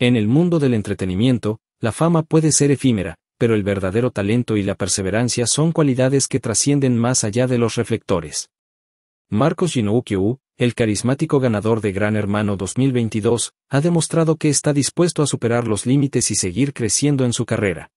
En el mundo del entretenimiento, la fama puede ser efímera, pero el verdadero talento y la perseverancia son cualidades que trascienden más allá de los reflectores. Marcos Yinoukyu, el carismático ganador de Gran Hermano 2022, ha demostrado que está dispuesto a superar los límites y seguir creciendo en su carrera.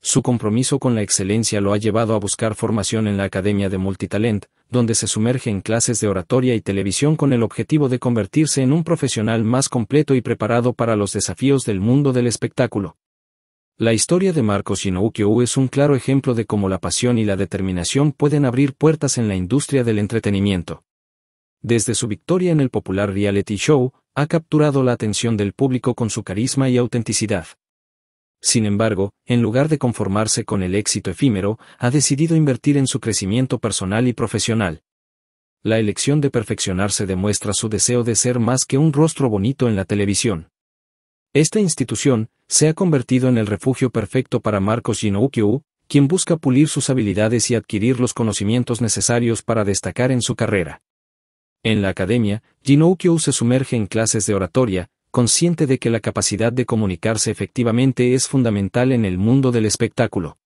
Su compromiso con la excelencia lo ha llevado a buscar formación en la Academia de Multitalent, donde se sumerge en clases de oratoria y televisión con el objetivo de convertirse en un profesional más completo y preparado para los desafíos del mundo del espectáculo. La historia de Marcos Shinoukyo es un claro ejemplo de cómo la pasión y la determinación pueden abrir puertas en la industria del entretenimiento. Desde su victoria en el popular reality show, ha capturado la atención del público con su carisma y autenticidad. Sin embargo, en lugar de conformarse con el éxito efímero, ha decidido invertir en su crecimiento personal y profesional. La elección de perfeccionarse demuestra su deseo de ser más que un rostro bonito en la televisión. Esta institución se ha convertido en el refugio perfecto para Marcos Ginoukyou, quien busca pulir sus habilidades y adquirir los conocimientos necesarios para destacar en su carrera. En la academia, Ginoukyou se sumerge en clases de oratoria, consciente de que la capacidad de comunicarse efectivamente es fundamental en el mundo del espectáculo.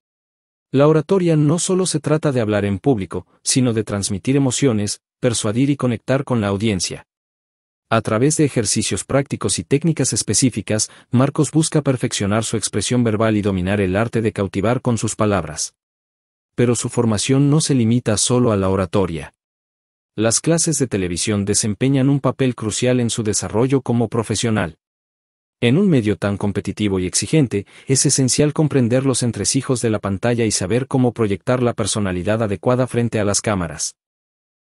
La oratoria no solo se trata de hablar en público, sino de transmitir emociones, persuadir y conectar con la audiencia. A través de ejercicios prácticos y técnicas específicas, Marcos busca perfeccionar su expresión verbal y dominar el arte de cautivar con sus palabras. Pero su formación no se limita solo a la oratoria las clases de televisión desempeñan un papel crucial en su desarrollo como profesional. En un medio tan competitivo y exigente, es esencial comprender los entresijos de la pantalla y saber cómo proyectar la personalidad adecuada frente a las cámaras.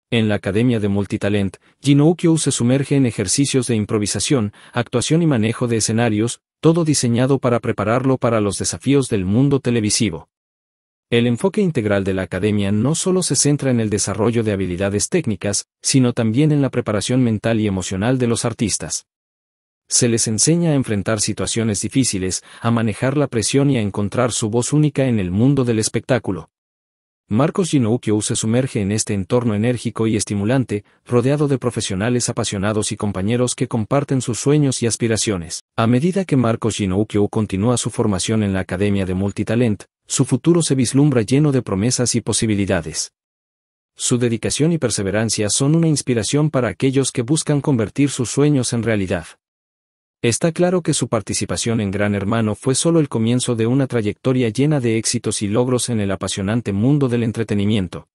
En la Academia de Multitalent, Ginoukyo se sumerge en ejercicios de improvisación, actuación y manejo de escenarios, todo diseñado para prepararlo para los desafíos del mundo televisivo. El enfoque integral de la academia no solo se centra en el desarrollo de habilidades técnicas, sino también en la preparación mental y emocional de los artistas. Se les enseña a enfrentar situaciones difíciles, a manejar la presión y a encontrar su voz única en el mundo del espectáculo. Marcos Ginoukio se sumerge en este entorno enérgico y estimulante, rodeado de profesionales apasionados y compañeros que comparten sus sueños y aspiraciones. A medida que Marcos Ginoukio continúa su formación en la Academia de Multitalent, su futuro se vislumbra lleno de promesas y posibilidades. Su dedicación y perseverancia son una inspiración para aquellos que buscan convertir sus sueños en realidad. Está claro que su participación en Gran Hermano fue solo el comienzo de una trayectoria llena de éxitos y logros en el apasionante mundo del entretenimiento.